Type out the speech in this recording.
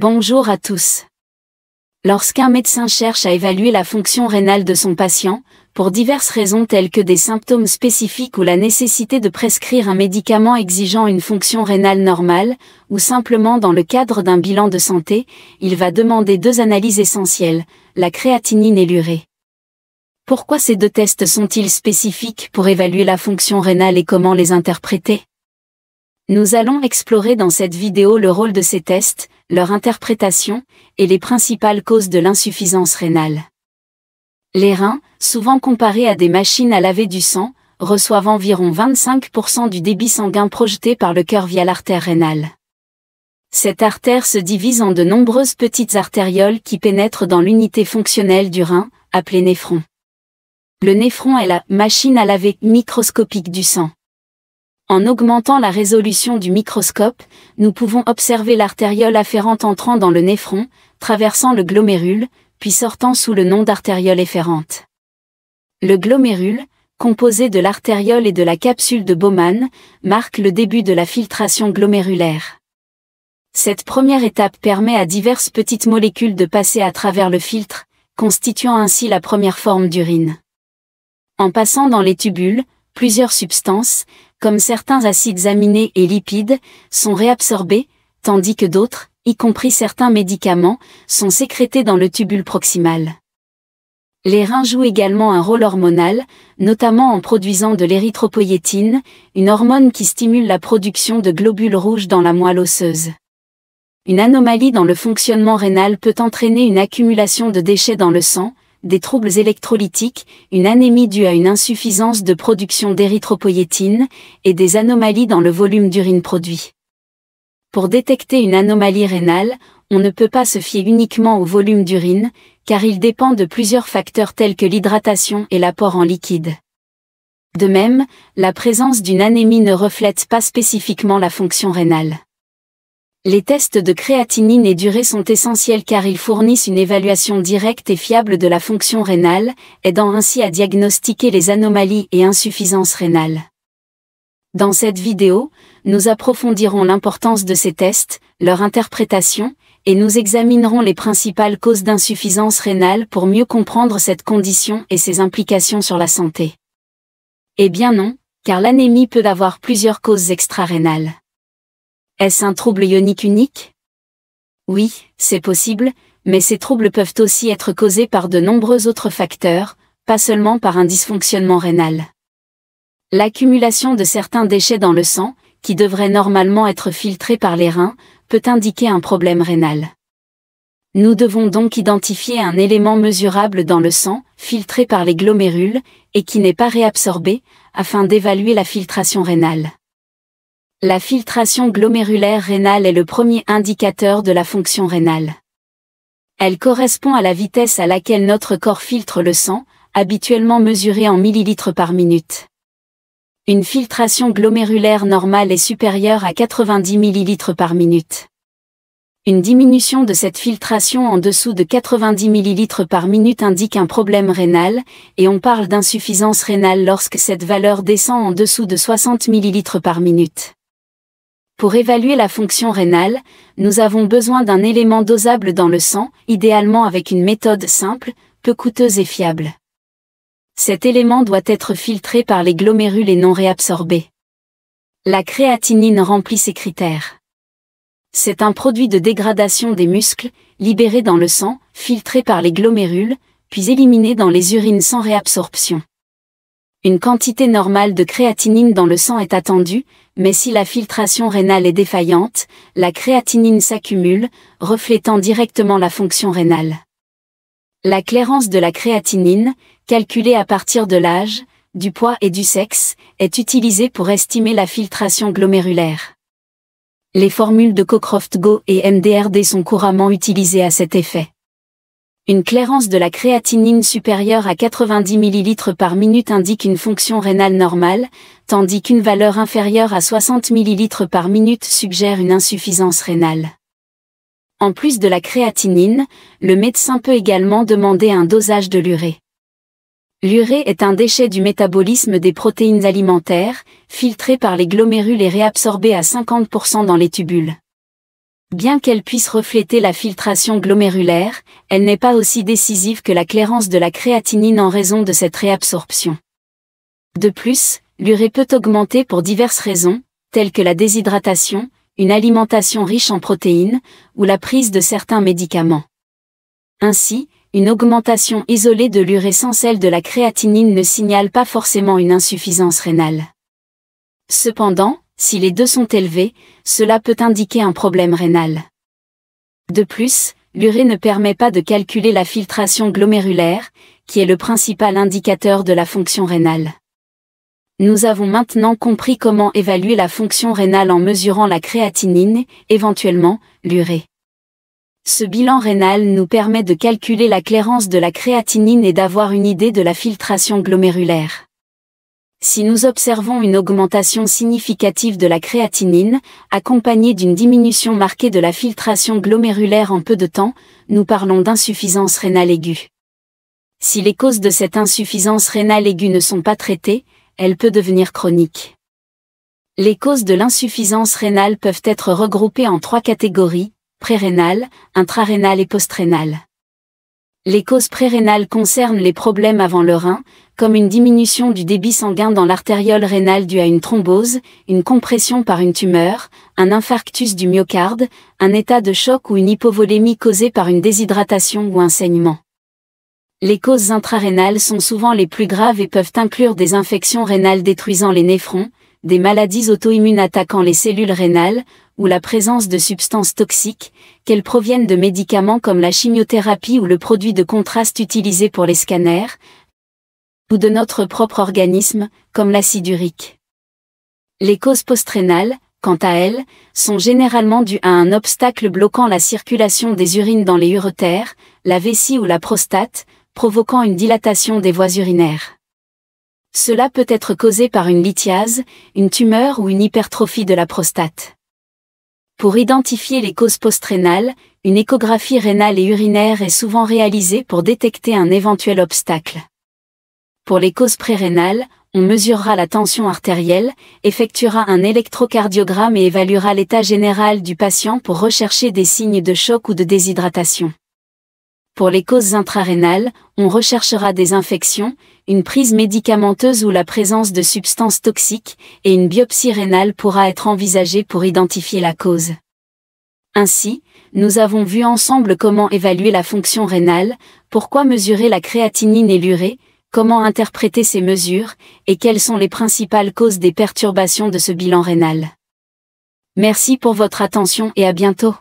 Bonjour à tous. Lorsqu'un médecin cherche à évaluer la fonction rénale de son patient, pour diverses raisons telles que des symptômes spécifiques ou la nécessité de prescrire un médicament exigeant une fonction rénale normale, ou simplement dans le cadre d'un bilan de santé, il va demander deux analyses essentielles, la créatinine et l'urée. Pourquoi ces deux tests sont-ils spécifiques pour évaluer la fonction rénale et comment les interpréter Nous allons explorer dans cette vidéo le rôle de ces tests, leur interprétation, et les principales causes de l'insuffisance rénale. Les reins, souvent comparés à des machines à laver du sang, reçoivent environ 25% du débit sanguin projeté par le cœur via l'artère rénale. Cette artère se divise en de nombreuses petites artérioles qui pénètrent dans l'unité fonctionnelle du rein, appelée néphron. Le néphron est la machine à laver microscopique du sang. En augmentant la résolution du microscope, nous pouvons observer l'artériole afférente entrant dans le néphron, traversant le glomérule, puis sortant sous le nom d'artériole efférente. Le glomérule, composé de l'artériole et de la capsule de Bowman, marque le début de la filtration glomérulaire. Cette première étape permet à diverses petites molécules de passer à travers le filtre, constituant ainsi la première forme d'urine. En passant dans les tubules, plusieurs substances, comme certains acides aminés et lipides, sont réabsorbés, tandis que d'autres, y compris certains médicaments, sont sécrétés dans le tubule proximal. Les reins jouent également un rôle hormonal, notamment en produisant de l'érythropoïétine, une hormone qui stimule la production de globules rouges dans la moelle osseuse. Une anomalie dans le fonctionnement rénal peut entraîner une accumulation de déchets dans le sang, des troubles électrolytiques, une anémie due à une insuffisance de production d'érythropoïétine, et des anomalies dans le volume d'urine produit. Pour détecter une anomalie rénale, on ne peut pas se fier uniquement au volume d'urine, car il dépend de plusieurs facteurs tels que l'hydratation et l'apport en liquide. De même, la présence d'une anémie ne reflète pas spécifiquement la fonction rénale. Les tests de créatinine et d'urée sont essentiels car ils fournissent une évaluation directe et fiable de la fonction rénale, aidant ainsi à diagnostiquer les anomalies et insuffisances rénales. Dans cette vidéo, nous approfondirons l'importance de ces tests, leur interprétation, et nous examinerons les principales causes d'insuffisance rénale pour mieux comprendre cette condition et ses implications sur la santé. Eh bien non, car l'anémie peut avoir plusieurs causes extra-rénales. Est-ce un trouble ionique unique Oui, c'est possible, mais ces troubles peuvent aussi être causés par de nombreux autres facteurs, pas seulement par un dysfonctionnement rénal. L'accumulation de certains déchets dans le sang, qui devraient normalement être filtrés par les reins, peut indiquer un problème rénal. Nous devons donc identifier un élément mesurable dans le sang, filtré par les glomérules, et qui n'est pas réabsorbé, afin d'évaluer la filtration rénale. La filtration glomérulaire rénale est le premier indicateur de la fonction rénale. Elle correspond à la vitesse à laquelle notre corps filtre le sang, habituellement mesurée en millilitres par minute. Une filtration glomérulaire normale est supérieure à 90 millilitres par minute. Une diminution de cette filtration en dessous de 90 millilitres par minute indique un problème rénal, et on parle d'insuffisance rénale lorsque cette valeur descend en dessous de 60 millilitres par minute. Pour évaluer la fonction rénale, nous avons besoin d'un élément dosable dans le sang, idéalement avec une méthode simple, peu coûteuse et fiable. Cet élément doit être filtré par les glomérules et non réabsorbé. La créatinine remplit ces critères. C'est un produit de dégradation des muscles, libéré dans le sang, filtré par les glomérules, puis éliminé dans les urines sans réabsorption. Une quantité normale de créatinine dans le sang est attendue, mais si la filtration rénale est défaillante, la créatinine s'accumule, reflétant directement la fonction rénale. La clairance de la créatinine, calculée à partir de l'âge, du poids et du sexe, est utilisée pour estimer la filtration glomérulaire. Les formules de Cockcroft-Go et MDRD sont couramment utilisées à cet effet. Une clairance de la créatinine supérieure à 90 ml par minute indique une fonction rénale normale, tandis qu'une valeur inférieure à 60 ml par minute suggère une insuffisance rénale. En plus de la créatinine, le médecin peut également demander un dosage de l'urée. L'urée est un déchet du métabolisme des protéines alimentaires, filtré par les glomérules et réabsorbé à 50% dans les tubules. Bien qu'elle puisse refléter la filtration glomérulaire, elle n'est pas aussi décisive que la clairance de la créatinine en raison de cette réabsorption. De plus, l'urée peut augmenter pour diverses raisons, telles que la déshydratation, une alimentation riche en protéines, ou la prise de certains médicaments. Ainsi, une augmentation isolée de l'urée sans celle de la créatinine ne signale pas forcément une insuffisance rénale. Cependant, si les deux sont élevés, cela peut indiquer un problème rénal. De plus, l'urée ne permet pas de calculer la filtration glomérulaire, qui est le principal indicateur de la fonction rénale. Nous avons maintenant compris comment évaluer la fonction rénale en mesurant la créatinine, éventuellement, l'urée. Ce bilan rénal nous permet de calculer la clairance de la créatinine et d'avoir une idée de la filtration glomérulaire. Si nous observons une augmentation significative de la créatinine, accompagnée d'une diminution marquée de la filtration glomérulaire en peu de temps, nous parlons d'insuffisance rénale aiguë. Si les causes de cette insuffisance rénale aiguë ne sont pas traitées, elle peut devenir chronique. Les causes de l'insuffisance rénale peuvent être regroupées en trois catégories, prérénale, intrarénale et postrénale. Les causes prérénales concernent les problèmes avant le rein, comme une diminution du débit sanguin dans l'artériole rénale due à une thrombose, une compression par une tumeur, un infarctus du myocarde, un état de choc ou une hypovolémie causée par une déshydratation ou un saignement. Les causes intrarénales sont souvent les plus graves et peuvent inclure des infections rénales détruisant les néphrons, des maladies auto-immunes attaquant les cellules rénales, ou la présence de substances toxiques, qu'elles proviennent de médicaments comme la chimiothérapie ou le produit de contraste utilisé pour les scanners, ou de notre propre organisme, comme l'acide urique. Les causes postrénales, quant à elles, sont généralement dues à un obstacle bloquant la circulation des urines dans les uretères, la vessie ou la prostate, provoquant une dilatation des voies urinaires. Cela peut être causé par une lithiase, une tumeur ou une hypertrophie de la prostate. Pour identifier les causes postrénales, une échographie rénale et urinaire est souvent réalisée pour détecter un éventuel obstacle. Pour les causes prérénales, on mesurera la tension artérielle, effectuera un électrocardiogramme et évaluera l'état général du patient pour rechercher des signes de choc ou de déshydratation. Pour les causes intrarénales, on recherchera des infections, une prise médicamenteuse ou la présence de substances toxiques, et une biopsie rénale pourra être envisagée pour identifier la cause. Ainsi, nous avons vu ensemble comment évaluer la fonction rénale, pourquoi mesurer la créatinine et l'urée, comment interpréter ces mesures, et quelles sont les principales causes des perturbations de ce bilan rénal. Merci pour votre attention et à bientôt.